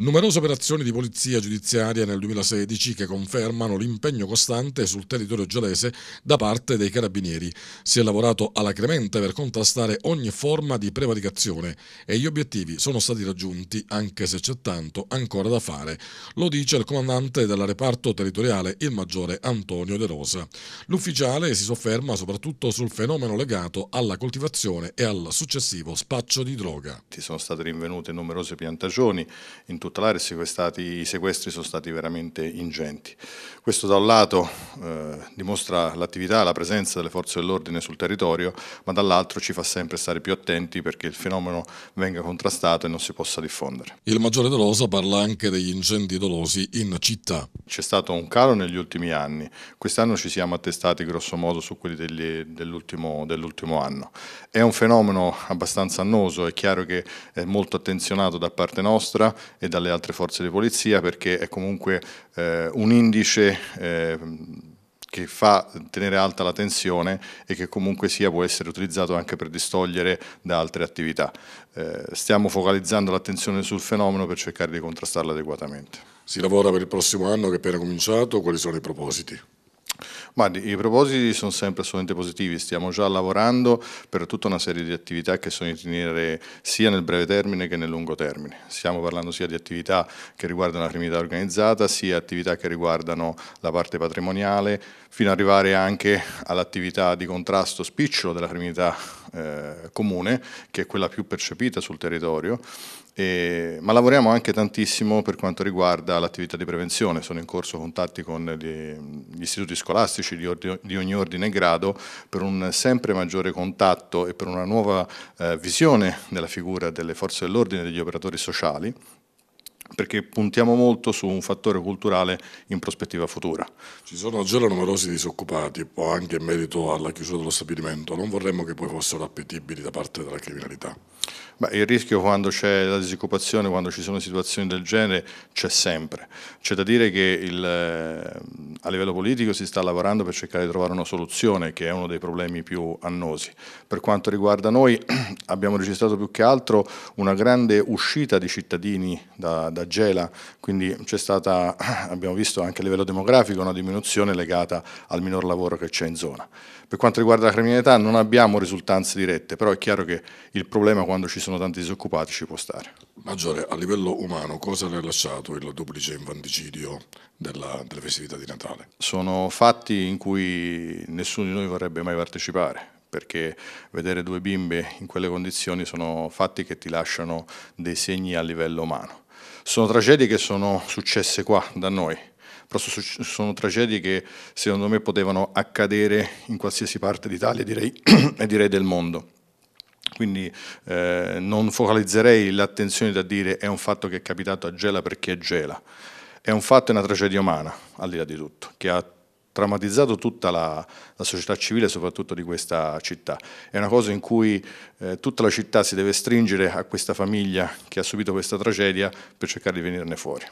Numerose operazioni di polizia giudiziaria nel 2016 che confermano l'impegno costante sul territorio gelese da parte dei carabinieri. Si è lavorato alacremente per contrastare ogni forma di prevaricazione e gli obiettivi sono stati raggiunti anche se c'è tanto ancora da fare. Lo dice il comandante del reparto territoriale, il maggiore Antonio De Rosa. L'ufficiale si sofferma soprattutto sul fenomeno legato alla coltivazione e al successivo spaccio di droga. Ci sono state rinvenute numerose piantagioni in tutta tutta l'area i sequestri sono stati veramente ingenti. Questo da un lato eh, dimostra l'attività, la presenza delle forze dell'ordine sul territorio, ma dall'altro ci fa sempre stare più attenti perché il fenomeno venga contrastato e non si possa diffondere. Il maggiore Dolosa parla anche degli incendi dolosi in città. C'è stato un calo negli ultimi anni, quest'anno ci siamo attestati grossomodo su quelli dell'ultimo dell anno. È un fenomeno abbastanza annoso, è chiaro che è molto attenzionato da parte nostra e da dalle altre forze di polizia perché è comunque eh, un indice eh, che fa tenere alta la tensione e che comunque sia può essere utilizzato anche per distogliere da altre attività. Eh, stiamo focalizzando l'attenzione sul fenomeno per cercare di contrastarlo adeguatamente. Si lavora per il prossimo anno che è appena cominciato, quali sono i propositi? Ma i propositi sono sempre assolutamente positivi, stiamo già lavorando per tutta una serie di attività che sono in tenere sia nel breve termine che nel lungo termine. Stiamo parlando sia di attività che riguardano la criminalità organizzata, sia attività che riguardano la parte patrimoniale, fino ad arrivare anche all'attività di contrasto spicciolo della criminalità eh, comune, che è quella più percepita sul territorio, e, ma lavoriamo anche tantissimo per quanto riguarda l'attività di prevenzione, sono in corso contatti con gli, gli istituti scolastici di, ordi, di, ogni ordine e grado per un sempre maggiore contatto e per una nuova eh, visione della figura delle forze dell'ordine e degli operatori sociali perché puntiamo molto su un fattore culturale in prospettiva futura. Ci sono già numerosi disoccupati, anche in merito alla chiusura dello stabilimento, non vorremmo che poi fossero appetibili da parte della criminalità? Beh, il rischio quando c'è la disoccupazione, quando ci sono situazioni del genere, c'è sempre. C'è da dire che il, eh, a livello politico si sta lavorando per cercare di trovare una soluzione che è uno dei problemi più annosi. Per quanto riguarda noi abbiamo registrato più che altro una grande uscita di cittadini da, da Gela, quindi c'è stata, abbiamo visto anche a livello demografico, una diminuzione legata al minor lavoro che c'è in zona. Per quanto riguarda la criminalità non abbiamo risultanze dirette, però è chiaro che il problema quando ci sono tanti disoccupati ci può stare. Maggiore, a livello umano cosa le ha lasciato il duplice infanticidio della, delle festività di Natale? Sono fatti in cui nessuno di noi vorrebbe mai partecipare, perché vedere due bimbe in quelle condizioni sono fatti che ti lasciano dei segni a livello umano. Sono tragedie che sono successe qua da noi, però sono tragedie che secondo me potevano accadere in qualsiasi parte d'Italia direi, e direi del mondo quindi eh, non focalizzerei l'attenzione da dire è un fatto che è capitato a Gela perché è Gela, è un fatto, è una tragedia umana, al di là di tutto, che ha traumatizzato tutta la, la, società civile, soprattutto di questa città. È una cosa in cui eh, tutta la città si deve stringere a questa famiglia che ha subito questa tragedia per cercare di venirne fuori.